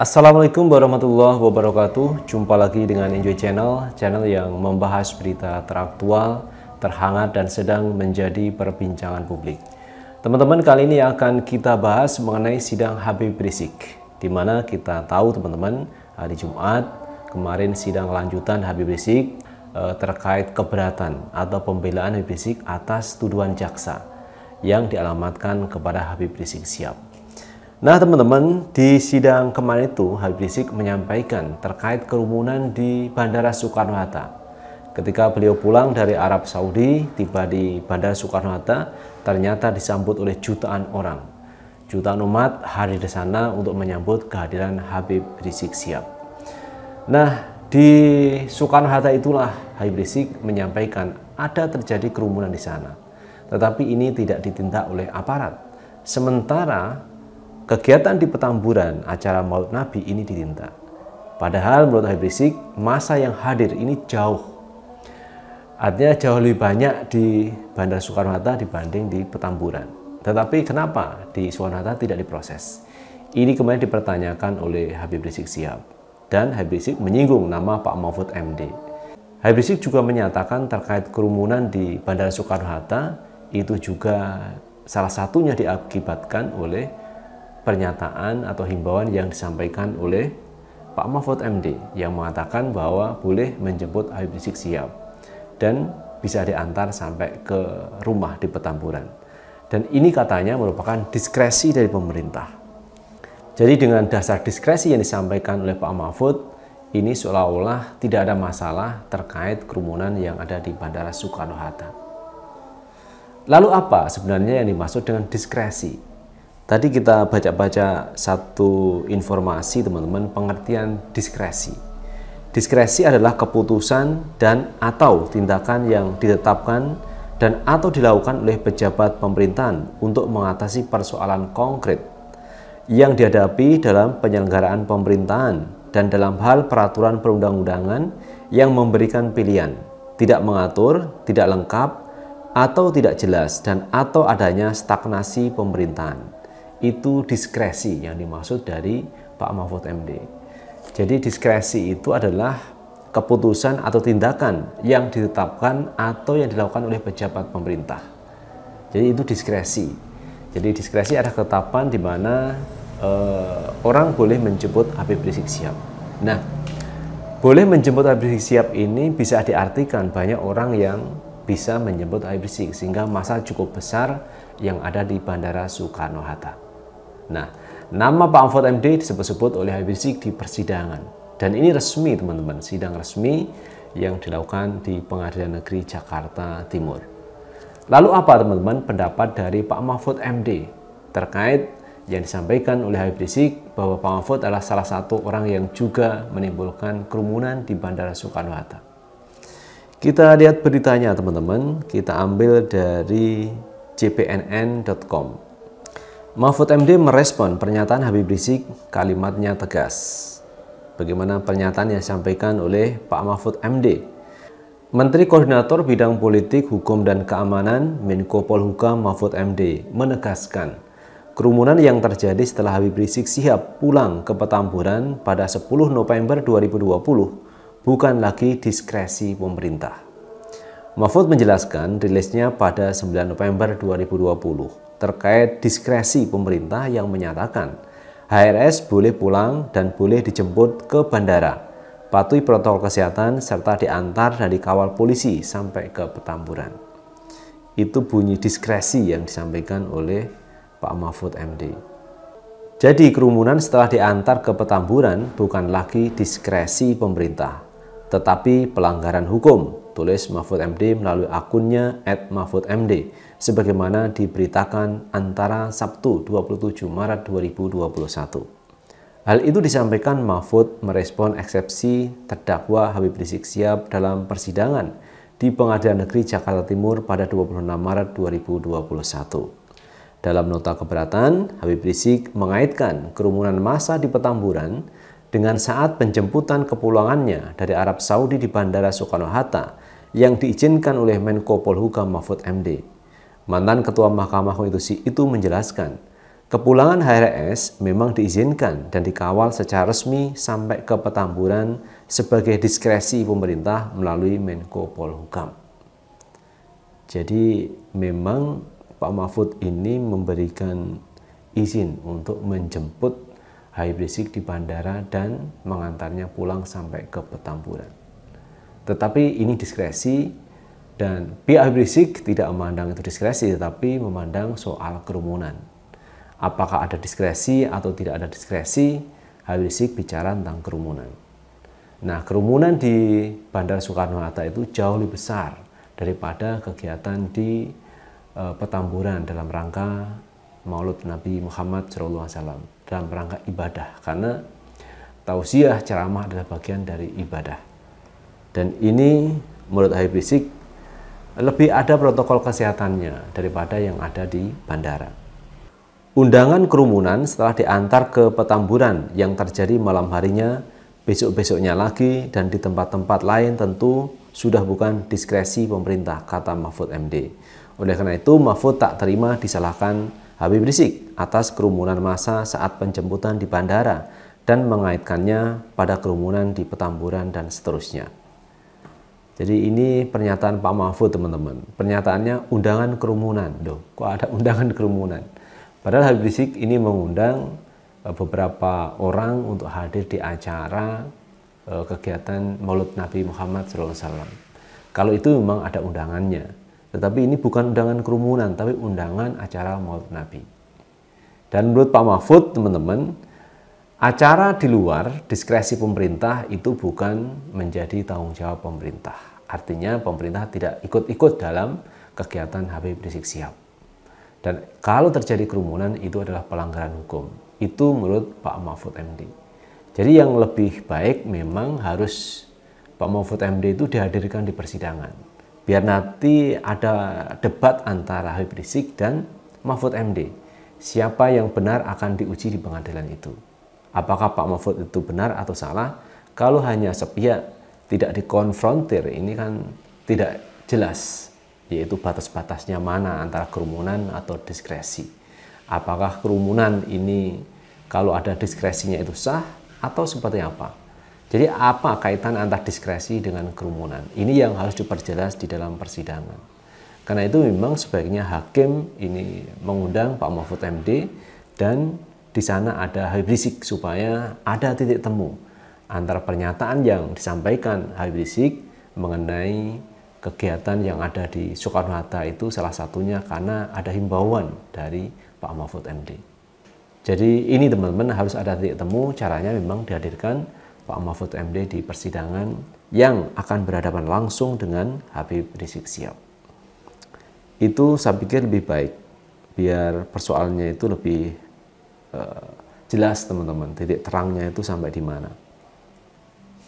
Assalamualaikum warahmatullahi wabarakatuh. Jumpa lagi dengan Enjoy Channel, channel yang membahas berita teraktual, terhangat dan sedang menjadi perbincangan publik. Teman-teman, kali ini akan kita bahas mengenai sidang Habib Rizik, di mana kita tahu teman-teman hari Jumat kemarin sidang lanjutan Habib Rizik eh, terkait keberatan atau pembelaan Habib Rizik atas tuduhan jaksa yang dialamatkan kepada Habib Rizik siap. Nah teman-teman, di sidang kemarin itu Habib Rizik menyampaikan terkait kerumunan di Bandara Soekarno-Hatta. Ketika beliau pulang dari Arab Saudi, tiba di Bandara Soekarno-Hatta, ternyata disambut oleh jutaan orang. Jutaan umat hari di sana untuk menyambut kehadiran Habib Rizik Siap. Nah, di Soekarno-Hatta itulah Habib Rizik menyampaikan ada terjadi kerumunan di sana. Tetapi ini tidak ditindak oleh aparat. Sementara Kegiatan di Petamburan, acara maut Nabi ini dirinta. Padahal menurut Habib Rizik, masa yang hadir ini jauh. Artinya jauh lebih banyak di Bandar Soekarno-Hatta dibanding di Petamburan. Tetapi kenapa di Soekarno-Hatta tidak diproses? Ini kemudian dipertanyakan oleh Habib Rizik siap. Dan Habib Rizik menyinggung nama Pak Mahfud MD. Habib Rizik juga menyatakan terkait kerumunan di Bandara Soekarno-Hatta itu juga salah satunya diakibatkan oleh pernyataan atau himbauan yang disampaikan oleh Pak Mahfud MD yang mengatakan bahwa boleh menjemput Habib Rizik siap dan bisa diantar sampai ke rumah di Petamburan. Dan ini katanya merupakan diskresi dari pemerintah. Jadi dengan dasar diskresi yang disampaikan oleh Pak Mahfud, ini seolah-olah tidak ada masalah terkait kerumunan yang ada di Bandara Soekarno-Hatta. Lalu apa sebenarnya yang dimaksud dengan diskresi? Tadi kita baca-baca satu informasi teman-teman, pengertian diskresi. Diskresi adalah keputusan dan atau tindakan yang ditetapkan dan atau dilakukan oleh pejabat pemerintahan untuk mengatasi persoalan konkret yang dihadapi dalam penyelenggaraan pemerintahan dan dalam hal peraturan perundang-undangan yang memberikan pilihan, tidak mengatur, tidak lengkap, atau tidak jelas dan atau adanya stagnasi pemerintahan itu diskresi yang dimaksud dari Pak Mahfud MD. Jadi diskresi itu adalah keputusan atau tindakan yang ditetapkan atau yang dilakukan oleh pejabat pemerintah. Jadi itu diskresi. Jadi diskresi adalah ketetapan di mana eh, orang boleh menjemput Habib Rizik Sihab. Nah, boleh menjemput Habib Rizik Sihab ini bisa diartikan banyak orang yang bisa menjemput Habib Rizik sehingga masa cukup besar yang ada di Bandara Soekarno-Hatta. Nah, nama Pak Mahfud MD disebut-sebut oleh Habib Rizik di persidangan. Dan ini resmi teman-teman, sidang resmi yang dilakukan di Pengadilan Negeri Jakarta Timur. Lalu apa teman-teman pendapat dari Pak Mahfud MD terkait yang disampaikan oleh Habib Rizik bahwa Pak Mahfud adalah salah satu orang yang juga menimbulkan kerumunan di Bandara Soekarno-Hatta. Kita lihat beritanya teman-teman, kita ambil dari jpnn.com. Mahfud MD merespon pernyataan Habib Rizik kalimatnya tegas. Bagaimana pernyataan yang disampaikan oleh Pak Mahfud MD? Menteri Koordinator Bidang Politik, Hukum dan Keamanan Menko Polhukam Mahfud MD menegaskan kerumunan yang terjadi setelah Habib Rizik siap pulang ke Petamburan pada 10 November 2020 bukan lagi diskresi pemerintah. Mahfud menjelaskan rilisnya pada 9 November 2020 terkait diskresi pemerintah yang menyatakan HRS boleh pulang dan boleh dijemput ke bandara, patuhi protokol kesehatan serta diantar dari kawal polisi sampai ke Petamburan. Itu bunyi diskresi yang disampaikan oleh Pak Mahfud MD. Jadi kerumunan setelah diantar ke Petamburan bukan lagi diskresi pemerintah, tetapi pelanggaran hukum tulis Mahfud MD melalui akunnya at Mahfud MD, sebagaimana diberitakan antara Sabtu 27 Maret 2021. Hal itu disampaikan Mahfud merespon eksepsi terdakwa Habib Rizik Siap dalam persidangan di Pengadilan Negeri Jakarta Timur pada 26 Maret 2021. Dalam nota keberatan, Habib Rizik mengaitkan kerumunan massa di Petamburan dengan saat penjemputan kepulangannya dari Arab Saudi di Bandara Soekarno-Hatta yang diizinkan oleh Menko Polhukam Mahfud MD. Mantan Ketua Mahkamah Konstitusi itu menjelaskan, kepulangan HRS memang diizinkan dan dikawal secara resmi sampai ke Petamburan sebagai diskresi pemerintah melalui Menko Polhukam. Jadi memang Pak Mahfud ini memberikan izin untuk menjemput Habib Rizik di bandara dan mengantarnya pulang sampai ke Petamburan. Tetapi ini diskresi dan pihak berisik tidak memandang itu diskresi tetapi memandang soal kerumunan. Apakah ada diskresi atau tidak ada diskresi, Habib bicara tentang kerumunan. Nah, kerumunan di Bandara Soekarno-Hatta itu jauh lebih besar daripada kegiatan di e, Petamburan dalam rangka maulud Nabi Muhammad SAW dalam rangka ibadah karena tausiah ceramah adalah bagian dari ibadah. Dan ini menurut ahli fisik lebih ada protokol kesehatannya daripada yang ada di bandara. Undangan kerumunan setelah diantar ke petamburan yang terjadi malam harinya, besok-besoknya lagi, dan di tempat-tempat lain tentu sudah bukan diskresi pemerintah, kata Mahfud MD. Oleh karena itu, Mahfud tak terima disalahkan Habib Rizik atas kerumunan massa saat penjemputan di bandara dan mengaitkannya pada kerumunan di petamburan dan seterusnya. Jadi ini pernyataan Pak Mahfud teman-teman. Pernyataannya undangan kerumunan. Duh, kok ada undangan kerumunan? Padahal Habib Rizik ini mengundang eh, beberapa orang untuk hadir di acara eh, kegiatan Maulid Nabi Muhammad SAW. Kalau itu memang ada undangannya. Tetapi ini bukan undangan kerumunan, tapi undangan acara Maulid Nabi. Dan menurut Pak Mahfud, teman-teman, acara di luar diskresi pemerintah itu bukan menjadi tanggung jawab pemerintah. Artinya pemerintah tidak ikut-ikut dalam kegiatan Habib Rizik Sihab. Dan kalau terjadi kerumunan itu adalah pelanggaran hukum. Itu menurut Pak Mahfud MD. Jadi yang lebih baik memang harus Pak Mahfud MD itu dihadirkan di persidangan. Biar nanti ada debat antara Habib Rizik dan Mahfud MD. Siapa yang benar akan diuji di pengadilan itu. Apakah Pak Mahfud itu benar atau salah? Kalau hanya sepihak tidak dikonfrontir ini kan tidak jelas yaitu batas-batasnya mana antara kerumunan atau diskresi. Apakah kerumunan ini kalau ada diskresinya itu sah atau seperti apa? Jadi apa kaitan antara diskresi dengan kerumunan? Ini yang harus diperjelas di dalam persidangan. Karena itu memang sebaiknya hakim ini mengundang Pak Mahfud MD dan di sana ada habib Rizik supaya ada titik temu antara pernyataan yang disampaikan Habib Rizik mengenai kegiatan yang ada di Soekarno-Hatta itu salah satunya karena ada himbauan dari Pak Mahfud MD. Jadi ini teman-teman harus ada titik temu, caranya memang dihadirkan Pak Mahfud MD di persidangan yang akan berhadapan langsung dengan Habib Rizik siap. Itu saya pikir lebih baik, biar persoalannya itu lebih uh, jelas teman-teman, titik terangnya itu sampai di mana.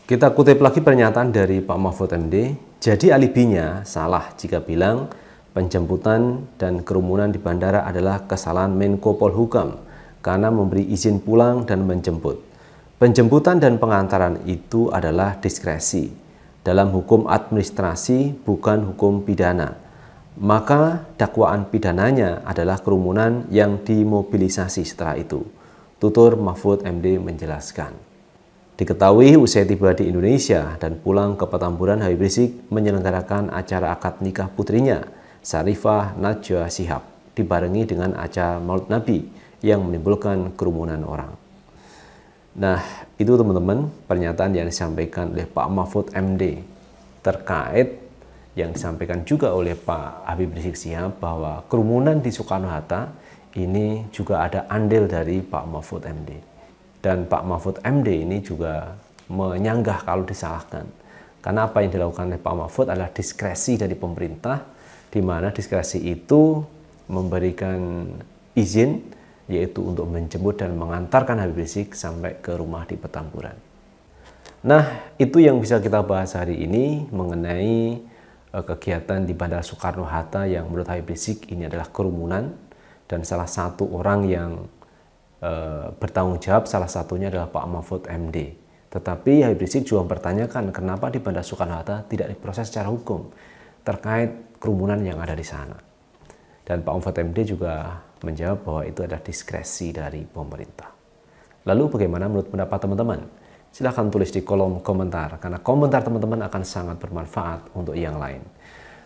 Kita kutip lagi pernyataan dari Pak Mahfud MD, jadi alibinya salah jika bilang penjemputan dan kerumunan di bandara adalah kesalahan Menko Polhukam karena memberi izin pulang dan menjemput. Penjemputan dan pengantaran itu adalah diskresi dalam hukum administrasi bukan hukum pidana. Maka dakwaan pidananya adalah kerumunan yang dimobilisasi setelah itu. Tutur Mahfud MD menjelaskan. Diketahui usai tiba di Indonesia dan pulang ke Petamburan, Habib Rizik menyelenggarakan acara akad nikah putrinya, Sarifah Najwa Sihab, dibarengi dengan acara Maulid Nabi yang menimbulkan kerumunan orang. Nah, itu teman-teman pernyataan yang disampaikan oleh Pak Mahfud MD terkait yang disampaikan juga oleh Pak Habib Rizik Sihab bahwa kerumunan di Soekarno-Hatta ini juga ada andil dari Pak Mahfud MD. Dan Pak Mahfud MD ini juga menyanggah kalau disalahkan. Karena apa yang dilakukan oleh Pak Mahfud adalah diskresi dari pemerintah, di mana diskresi itu memberikan izin, yaitu untuk menjemput dan mengantarkan Habib Rizik sampai ke rumah di Petamburan. Nah, itu yang bisa kita bahas hari ini mengenai e, kegiatan di Bandara Soekarno-Hatta yang menurut Habib Rizik ini adalah kerumunan dan salah satu orang yang e, bertanggung jawab salah satunya adalah Pak Mahfud MD. Tetapi Habib Rizik juga mempertanyakan kenapa di Bandar Soekarno-Hatta tidak diproses secara hukum terkait kerumunan yang ada di sana. Dan Pak Mahfud MD juga menjawab bahwa itu ada diskresi dari pemerintah. Lalu bagaimana menurut pendapat teman-teman? Silahkan tulis di kolom komentar, karena komentar teman-teman akan sangat bermanfaat untuk yang lain.